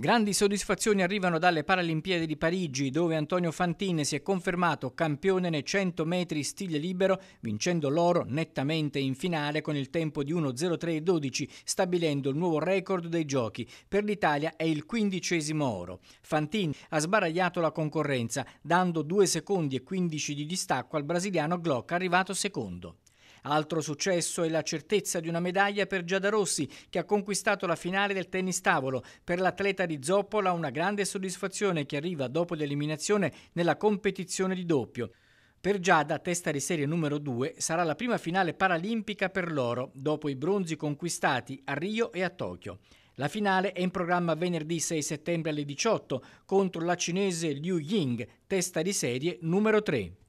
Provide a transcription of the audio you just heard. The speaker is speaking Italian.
Grandi soddisfazioni arrivano dalle Paralimpiadi di Parigi, dove Antonio Fantin si è confermato campione nei 100 metri stile libero, vincendo l'oro nettamente in finale con il tempo di 1.03.12, stabilendo il nuovo record dei giochi. Per l'Italia è il quindicesimo oro. Fantin ha sbaragliato la concorrenza, dando 2 secondi e 15 di distacco al brasiliano Glock, arrivato secondo. Altro successo è la certezza di una medaglia per Giada Rossi, che ha conquistato la finale del tennis tavolo. Per l'atleta di Zoppola una grande soddisfazione che arriva dopo l'eliminazione nella competizione di doppio. Per Giada, testa di serie numero 2, sarà la prima finale paralimpica per loro, dopo i bronzi conquistati a Rio e a Tokyo. La finale è in programma venerdì 6 settembre alle 18 contro la cinese Liu Ying, testa di serie numero 3.